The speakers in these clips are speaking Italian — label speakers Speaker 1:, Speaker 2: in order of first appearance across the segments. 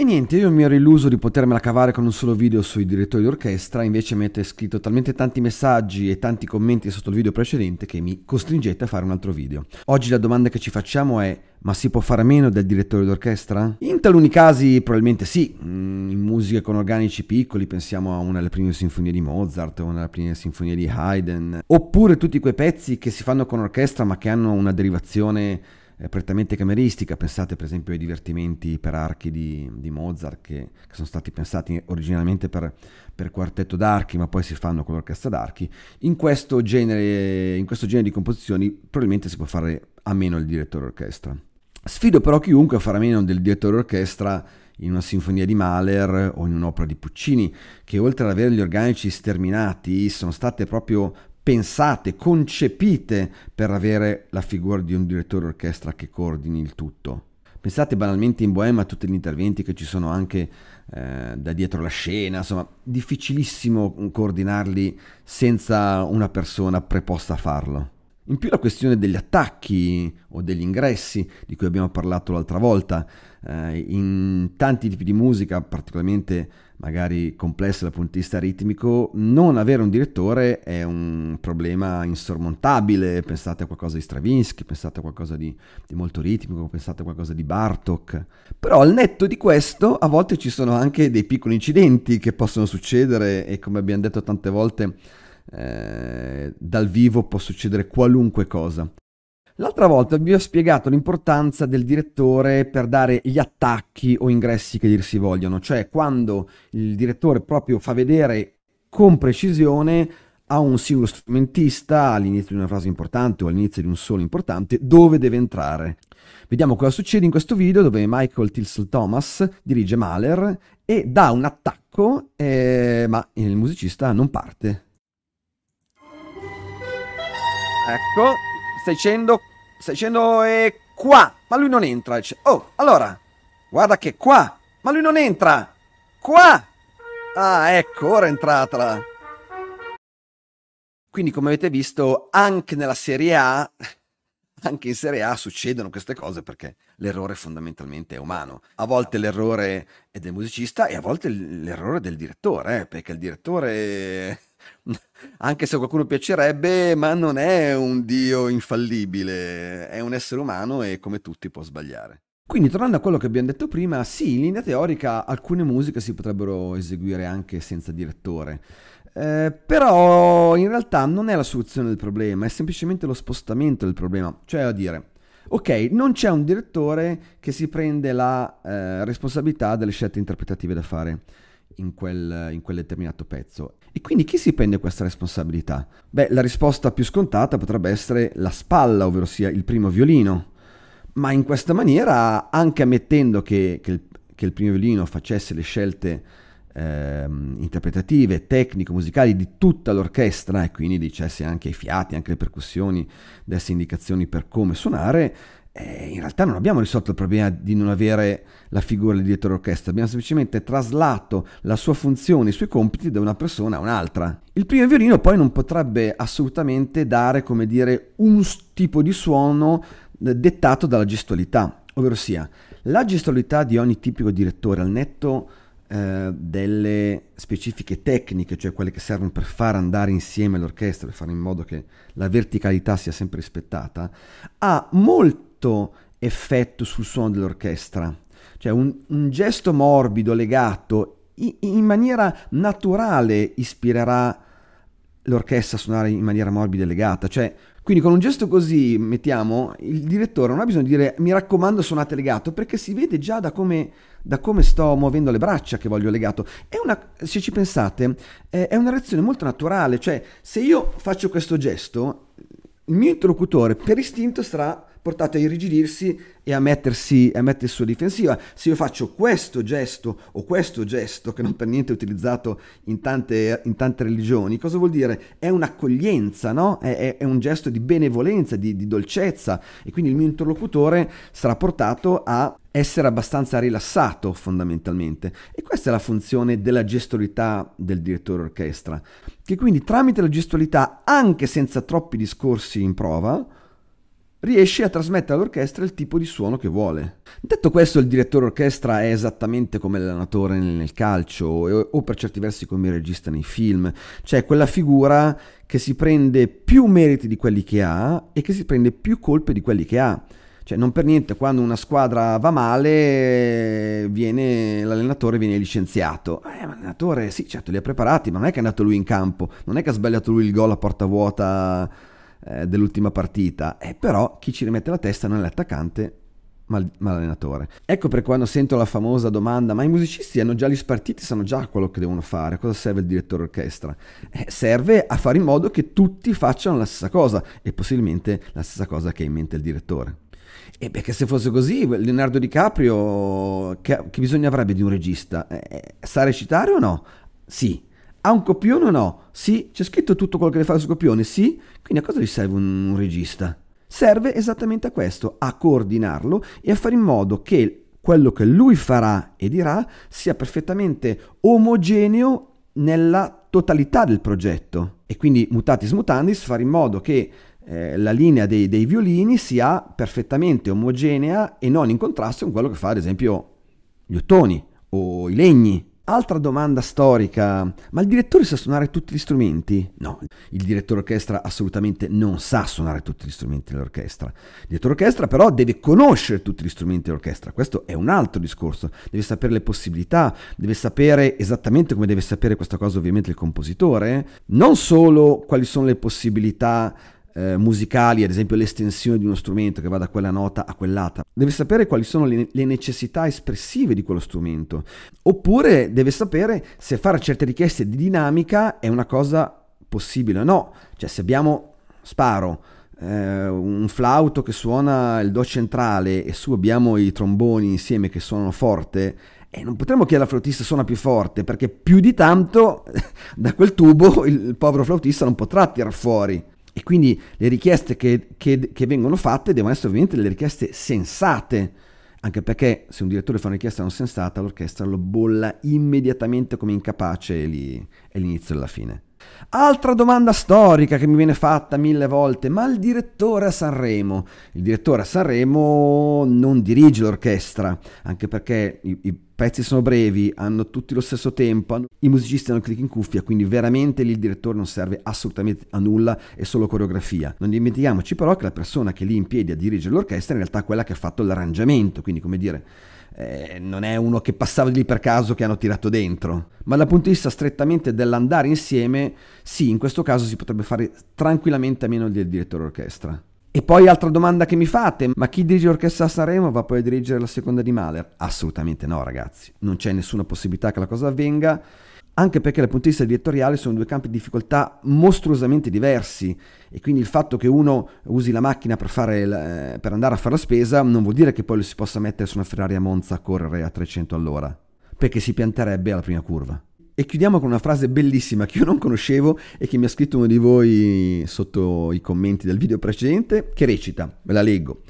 Speaker 1: E niente, io mi ero illuso di potermela cavare con un solo video sui direttori d'orchestra, invece mi avete scritto talmente tanti messaggi e tanti commenti sotto il video precedente che mi costringete a fare un altro video. Oggi la domanda che ci facciamo è ma si può fare meno del direttore d'orchestra? In taluni casi probabilmente sì, mm, in musiche con organici piccoli, pensiamo a una delle prime sinfonie di Mozart, una delle prime sinfonie di Haydn, oppure tutti quei pezzi che si fanno con orchestra ma che hanno una derivazione prettamente cameristica, pensate per esempio ai divertimenti per archi di, di Mozart che, che, sono stati pensati originalmente per, per, quartetto d'archi ma poi si fanno con l'orchestra d'archi, in questo, genere, in questo genere di composizioni probabilmente si può fare a meno il direttore orchestra. Sfido però chiunque a fare a meno del direttore orchestra in una sinfonia di Mahler o in un'opera di Puccini, che oltre ad avere gli organici sterminati sono state proprio pensate, concepite per avere la figura di un direttore orchestra che coordini il tutto. Pensate banalmente in Boema a tutti gli interventi che ci sono anche eh, da dietro la scena, insomma, difficilissimo coordinarli senza una persona preposta a farlo. In più la questione degli attacchi o degli ingressi di cui abbiamo parlato l'altra volta, eh, in tanti tipi di musica, particolarmente magari complessa dal punto di vista ritmico, non avere un direttore è un problema insormontabile, pensate a qualcosa di Stravinsky, pensate a qualcosa di, di molto ritmico, pensate a qualcosa di Bartok. Però al netto di questo a volte ci sono anche dei piccoli incidenti che possono succedere e come abbiamo detto tante volte... Eh, dal vivo può succedere qualunque cosa. L'altra volta vi ho spiegato l'importanza del direttore per dare gli attacchi o ingressi che dir si vogliono, cioè quando il direttore proprio fa vedere con precisione a un singolo strumentista all'inizio di una frase importante o all'inizio di un solo importante dove deve entrare. Vediamo cosa succede in questo video dove Michael Tilsel Thomas dirige Mahler e dà un attacco, eh, ma il musicista non parte Ecco, 600, 600 e qua, ma lui non entra. oh, allora, guarda che qua, ma lui non entra. Qua! Ah, ecco, ora è entrata. Quindi, come avete visto, anche nella Serie A anche in Serie A succedono queste cose perché l'errore fondamentalmente è umano. A volte l'errore è del musicista e a volte l'errore è del direttore, eh, perché il direttore, anche se a qualcuno piacerebbe, ma non è un dio infallibile, è un essere umano e come tutti può sbagliare. Quindi tornando a quello che abbiamo detto prima, sì, in linea teorica alcune musiche si potrebbero eseguire anche senza direttore, eh, però in realtà non è la soluzione del problema, è semplicemente lo spostamento del problema. Cioè a dire, ok, non c'è un direttore che si prende la eh, responsabilità delle scelte interpretative da fare in quel, in quel determinato pezzo. E quindi chi si prende questa responsabilità? Beh, la risposta più scontata potrebbe essere la spalla, ovvero sia il primo violino. Ma in questa maniera, anche ammettendo che, che, il, che il primo violino facesse le scelte ehm, interpretative, tecnico, musicali di tutta l'orchestra e quindi dicesse anche i fiati, anche le percussioni, desse indicazioni per come suonare, eh, in realtà non abbiamo risolto il problema di non avere la figura del direttore d'orchestra, abbiamo semplicemente traslato la sua funzione, i suoi compiti da una persona a un'altra. Il primo violino poi non potrebbe assolutamente dare, come dire, un tipo di suono eh, dettato dalla gestualità, ovvero sia la gestualità di ogni tipico direttore al netto eh, delle specifiche tecniche, cioè quelle che servono per far andare insieme l'orchestra e fare in modo che la verticalità sia sempre rispettata, ha molto effetto sul suono dell'orchestra. Cioè un, un gesto morbido, legato, in, in maniera naturale ispirerà l'orchestra a suonare in maniera morbida e legata. Cioè quindi con un gesto così, mettiamo, il direttore non ha bisogno di dire mi raccomando suonate legato, perché si vede già da come, da come sto muovendo le braccia che voglio legato. È una, se ci pensate, è una reazione molto naturale, cioè se io faccio questo gesto, il mio interlocutore per istinto sarà portato a irrigidirsi e a mettersi, a mettersi sulla difensiva. Se io faccio questo gesto o questo gesto, che non per niente è utilizzato in tante, in tante religioni, cosa vuol dire? È un'accoglienza, no? È, è, è, un gesto di benevolenza, di, di dolcezza e quindi il mio interlocutore sarà portato a essere abbastanza rilassato fondamentalmente e questa è la funzione della gestualità del direttore orchestra che quindi tramite la gestualità anche senza troppi discorsi in prova riesce a trasmettere all'orchestra il tipo di suono che vuole. Detto questo, il direttore orchestra è esattamente come l'allenatore nel calcio o per certi versi come il regista nei film, cioè quella figura che si prende più meriti di quelli che ha e che si prende più colpe di quelli che ha. Cioè, non per niente, quando una squadra va male, viene, l'allenatore viene licenziato. Eh, ma l'allenatore, sì, certo, li ha preparati, ma non è che è andato lui in campo, non è che ha sbagliato lui il gol a porta vuota eh, dell'ultima partita, e però chi ci rimette la testa non è l'attaccante ma, ma l'allenatore. Ecco per quando sento la famosa domanda, ma i musicisti hanno già gli spartiti, sanno già quello che devono fare, cosa serve il direttore orchestra? Eh, serve a fare in modo che tutti facciano la stessa cosa e possibilmente la stessa cosa che ha in mente il direttore. E perché se fosse così, Leonardo DiCaprio, che, che bisogno avrebbe di un regista? Eh, eh sa recitare o no? Sì, ha un copione o no? Sì, c'è scritto tutto quello che deve fare il copione, sì. Quindi a cosa gli serve un, un regista? Serve esattamente a questo, a coordinarlo e a fare in modo che quello che lui farà e dirà sia perfettamente omogeneo nella totalità del progetto. E quindi mutatis mutandis fare in modo che eh, la linea dei, dei, violini sia perfettamente omogenea e non in contrasto con quello che fa ad esempio gli ottoni o i legni. Altra domanda storica, ma il direttore sa suonare tutti gli strumenti? No, il direttore orchestra assolutamente non sa suonare tutti gli strumenti dell'orchestra. Il direttore orchestra però deve conoscere tutti gli strumenti dell'orchestra, questo è un altro discorso, deve sapere le possibilità, deve sapere esattamente come deve sapere questa cosa ovviamente il compositore, non solo quali sono le possibilità eh, musicali, ad esempio l'estensione di uno strumento che va da quella nota a quell'altra, deve sapere quali sono le, le necessità espressive di quello strumento, oppure deve sapere se fare certe richieste di dinamica è una cosa possibile o no, cioè se abbiamo sparo, Uh, un flauto che suona il do centrale e su abbiamo i tromboni insieme che suonano forte, e eh, non potremmo chiedere al flautista suona più forte, perché più di tanto da quel tubo il povero flautista non potrà tirar fuori e quindi le richieste che, che, che, vengono fatte devono essere ovviamente delle richieste sensate, anche perché se un direttore fa una richiesta non sensata, l'orchestra lo bolla immediatamente come incapace e lì è l'inizio della fine. Altra domanda storica che mi viene fatta mille volte, ma il direttore a Sanremo? Il direttore a Sanremo non dirige l'orchestra, anche perché i, i pezzi sono brevi, hanno tutti lo stesso tempo, i musicisti hanno click in cuffia, quindi veramente lì il direttore non serve assolutamente a nulla, è solo coreografia. Non dimentichiamoci però che la persona che lì in piedi a dirigere l'orchestra è in realtà quella che ha fatto l'arrangiamento, quindi come dire... Eh, non è uno che passava lì per caso che hanno tirato dentro, ma dal punto di vista strettamente dell'andare insieme, sì, in questo caso si potrebbe fare tranquillamente a meno del direttore orchestra. E poi altra domanda che mi fate, ma chi dirige l'orchestra a Sanremo va poi a dirigere la seconda di Mahler? Assolutamente no ragazzi, non c'è nessuna possibilità che la cosa avvenga, anche perché dal punto di vista direttoriale sono due campi di difficoltà mostruosamente diversi e quindi il fatto che uno usi la macchina per, fare, eh, per andare a fare la spesa non vuol dire che poi lo si possa mettere su una Ferrari a Monza a correre a 300 all'ora, perché si pianterebbe alla prima curva. E chiudiamo con una frase bellissima che io non conoscevo e che mi ha scritto uno di voi sotto i commenti del video precedente, che recita, ve la leggo.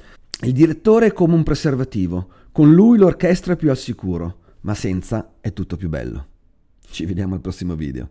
Speaker 1: Il direttore è come un preservativo, con lui l'orchestra è più al sicuro, ma senza è tutto più bello. Ci vediamo al prossimo video.